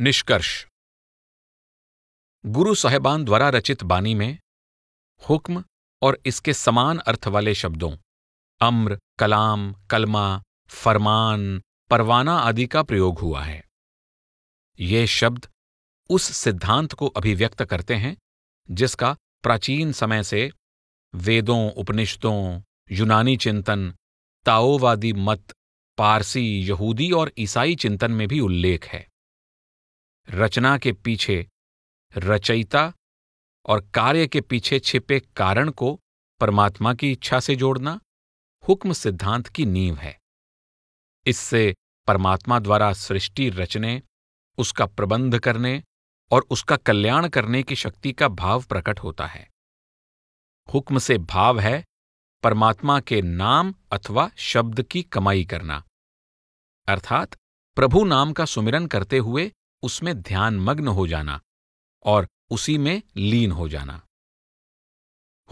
निष्कर्ष गुरु साहेबान द्वारा रचित बानी में हुक्म और इसके समान अर्थ वाले शब्दों अम्र कलाम कलमा फरमान परवाना आदि का प्रयोग हुआ है ये शब्द उस सिद्धांत को अभिव्यक्त करते हैं जिसका प्राचीन समय से वेदों उपनिषदों यूनानी चिंतन ताओवादी मत पारसी यहूदी और ईसाई चिंतन में भी उल्लेख है रचना के पीछे रचयिता और कार्य के पीछे छिपे कारण को परमात्मा की इच्छा से जोड़ना हुक्म सिद्धांत की नींव है इससे परमात्मा द्वारा सृष्टि रचने उसका प्रबंध करने और उसका कल्याण करने की शक्ति का भाव प्रकट होता है हुक्म से भाव है परमात्मा के नाम अथवा शब्द की कमाई करना अर्थात प्रभु नाम का सुमिरन करते हुए उसमें ध्यान मग्न हो जाना और उसी में लीन हो जाना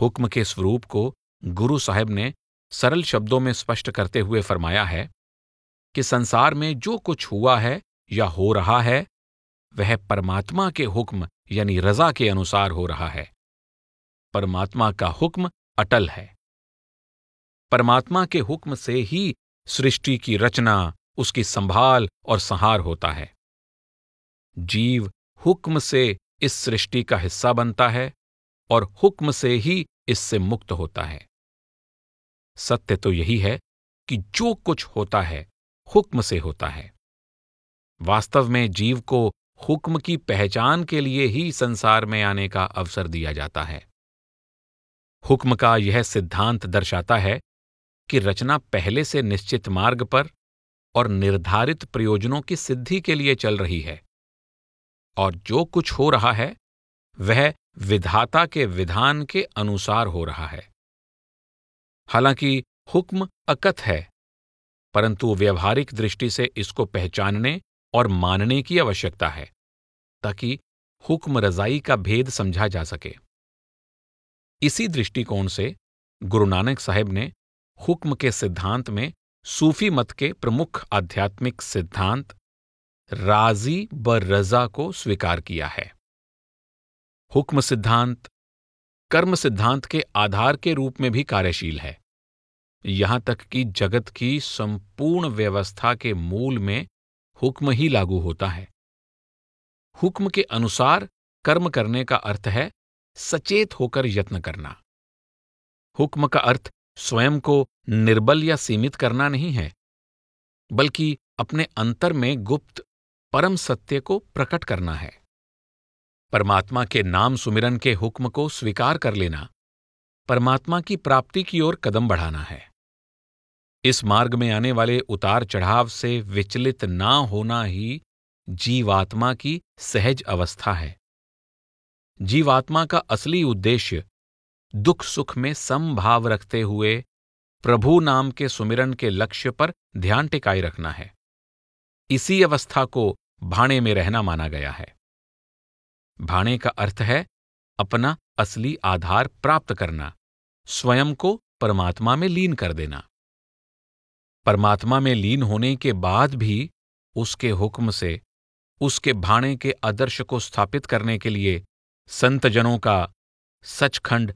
हुक्म के स्वरूप को गुरु साहब ने सरल शब्दों में स्पष्ट करते हुए फरमाया है कि संसार में जो कुछ हुआ है या हो रहा है वह परमात्मा के हुक्म यानी रजा के अनुसार हो रहा है परमात्मा का हुक्म अटल है परमात्मा के हुक्म से ही सृष्टि की रचना उसकी संभाल और संहार होता है जीव हुक्म से इस सृष्टि का हिस्सा बनता है और हुक्म से ही इससे मुक्त होता है सत्य तो यही है कि जो कुछ होता है हुक्म से होता है वास्तव में जीव को हुक्म की पहचान के लिए ही संसार में आने का अवसर दिया जाता है हुक्म का यह सिद्धांत दर्शाता है कि रचना पहले से निश्चित मार्ग पर और निर्धारित प्रयोजनों की सिद्धि के लिए चल रही है और जो कुछ हो रहा है वह विधाता के विधान के अनुसार हो रहा है हालांकि हुक्म अकथ है परंतु व्यवहारिक दृष्टि से इसको पहचानने और मानने की आवश्यकता है ताकि हुक्म रजाई का भेद समझा जा सके इसी दृष्टिकोण से गुरु नानक साहेब ने हुक्म के सिद्धांत में सूफी मत के प्रमुख आध्यात्मिक सिद्धांत राजी ब रजा को स्वीकार किया है हुक्म सिद्धांत कर्म सिद्धांत के आधार के रूप में भी कार्यशील है यहां तक कि जगत की संपूर्ण व्यवस्था के मूल में हुक्म ही लागू होता है हुक्म के अनुसार कर्म करने का अर्थ है सचेत होकर यत्न करना हुक्म का अर्थ स्वयं को निर्बल या सीमित करना नहीं है बल्कि अपने अंतर में गुप्त परम सत्य को प्रकट करना है परमात्मा के नाम सुमिरन के हुक्म को स्वीकार कर लेना परमात्मा की प्राप्ति की ओर कदम बढ़ाना है इस मार्ग में आने वाले उतार चढ़ाव से विचलित ना होना ही जीवात्मा की सहज अवस्था है जीवात्मा का असली उद्देश्य दुख सुख में समभाव रखते हुए प्रभु नाम के सुमिरन के लक्ष्य पर ध्यान टिकाई रखना है इसी अवस्था को भाणे में रहना माना गया है भाणे का अर्थ है अपना असली आधार प्राप्त करना स्वयं को परमात्मा में लीन कर देना परमात्मा में लीन होने के बाद भी उसके हुक्म से उसके भाणे के आदर्श को स्थापित करने के लिए संतजनों का सचखंड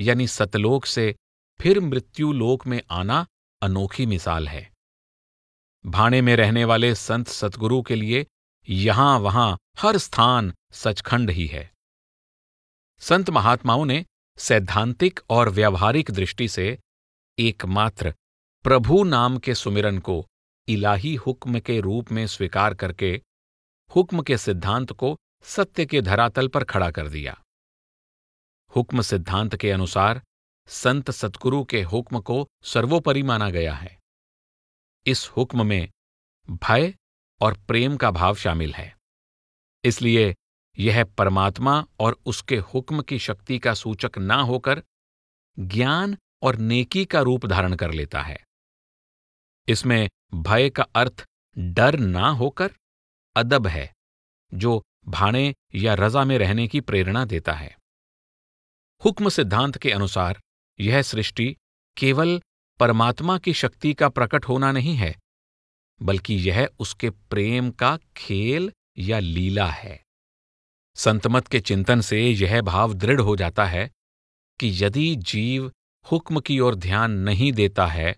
यानी सतलोक से फिर मृत्युलोक में आना अनोखी मिसाल है भाणे में रहने वाले संत सतगुरु के लिए यहां वहां हर स्थान सचखंड ही है संत महात्माओं ने सैद्धांतिक और व्यावहारिक दृष्टि से एकमात्र प्रभु नाम के सुमिरन को इलाही हुक्म के रूप में स्वीकार करके हुक्म के सिद्धांत को सत्य के धरातल पर खड़ा कर दिया हुक्म सिद्धांत के अनुसार संत सतगुरु के हुक्म को सर्वोपरि माना गया है इस हुक्म में भय और प्रेम का भाव शामिल है इसलिए यह परमात्मा और उसके हुक्म की शक्ति का सूचक ना होकर ज्ञान और नेकी का रूप धारण कर लेता है इसमें भय का अर्थ डर ना होकर अदब है जो भाणे या रजा में रहने की प्रेरणा देता है हुक्म सिद्धांत के अनुसार यह सृष्टि केवल परमात्मा की शक्ति का प्रकट होना नहीं है बल्कि यह उसके प्रेम का खेल या लीला है संतमत के चिंतन से यह भाव दृढ़ हो जाता है कि यदि जीव हुक्म की ओर ध्यान नहीं देता है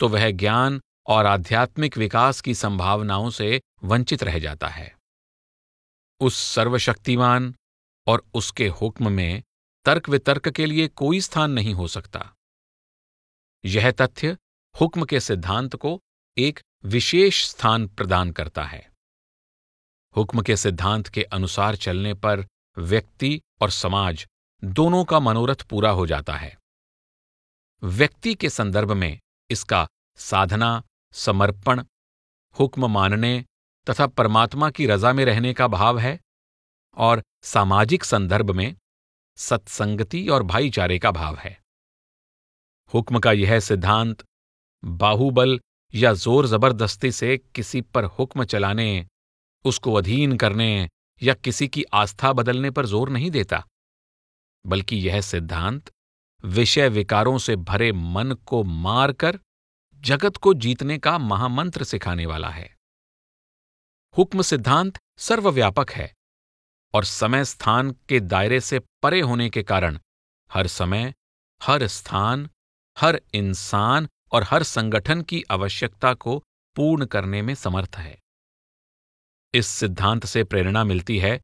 तो वह ज्ञान और आध्यात्मिक विकास की संभावनाओं से वंचित रह जाता है उस सर्वशक्तिमान और उसके हुक्म में तर्क वितर्क के लिए कोई स्थान नहीं हो सकता यह तथ्य हुक्म के सिद्धांत को एक विशेष स्थान प्रदान करता है हुक्म के सिद्धांत के अनुसार चलने पर व्यक्ति और समाज दोनों का मनोरथ पूरा हो जाता है व्यक्ति के संदर्भ में इसका साधना समर्पण हुक्म मानने तथा परमात्मा की रजा में रहने का भाव है और सामाजिक संदर्भ में सत्संगति और भाईचारे का भाव है हुक्म का यह सिद्धांत बाहुबल या जोर जबरदस्ती से किसी पर हुक्म चलाने उसको अधीन करने या किसी की आस्था बदलने पर जोर नहीं देता बल्कि यह सिद्धांत विषय विकारों से भरे मन को मारकर जगत को जीतने का महामंत्र सिखाने वाला है हुक्म सिद्धांत सर्वव्यापक है और समय स्थान के दायरे से परे होने के कारण हर समय हर स्थान हर इंसान और हर संगठन की आवश्यकता को पूर्ण करने में समर्थ है इस सिद्धांत से प्रेरणा मिलती है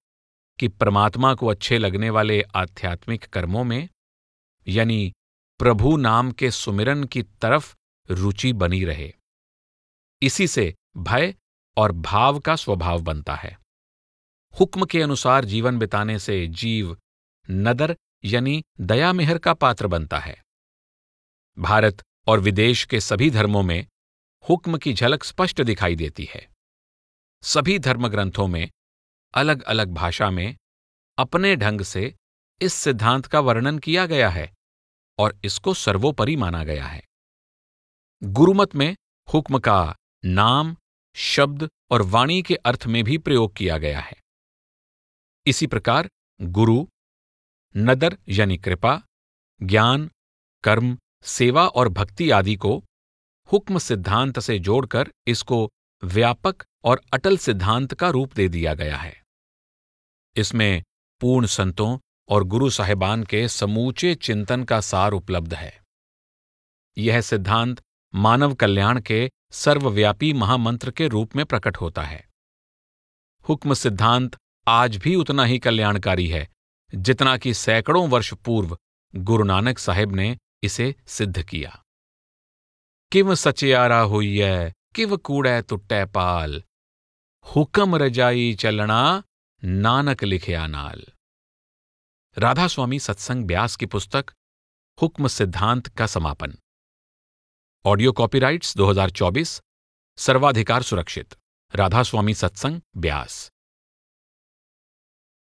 कि परमात्मा को अच्छे लगने वाले आध्यात्मिक कर्मों में यानी प्रभु नाम के सुमिरन की तरफ रुचि बनी रहे इसी से भय और भाव का स्वभाव बनता है हुक्म के अनुसार जीवन बिताने से जीव नदर यानी दया मेहर का पात्र बनता है भारत और विदेश के सभी धर्मों में हुक्म की झलक स्पष्ट दिखाई देती है सभी धर्मग्रंथों में अलग अलग भाषा में अपने ढंग से इस सिद्धांत का वर्णन किया गया है और इसको सर्वोपरि माना गया है गुरुमत में हुक्म का नाम शब्द और वाणी के अर्थ में भी प्रयोग किया गया है इसी प्रकार गुरु नदर यानी कृपा ज्ञान कर्म सेवा और भक्ति आदि को हुक्म सिद्धांत से जोड़कर इसको व्यापक और अटल सिद्धांत का रूप दे दिया गया है इसमें पूर्ण संतों और गुरु साहिबान के समूचे चिंतन का सार उपलब्ध है यह सिद्धांत मानव कल्याण के सर्वव्यापी महामंत्र के रूप में प्रकट होता है हुक्म सिद्धांत आज भी उतना ही कल्याणकारी है जितना कि सैकड़ों वर्ष पूर्व गुरु नानक साहिब ने इसे सिद्ध किया सचियारा सचयारा हुईय किव कूड़ै तुट्टे पाल हुक्म रजाई चलना नानक लिखया नाल राधा स्वामी सत्संग ब्यास की पुस्तक हुक्म सिद्धांत का समापन ऑडियो कॉपीराइट्स 2024 सर्वाधिकार सुरक्षित राधा स्वामी सत्संग ब्यास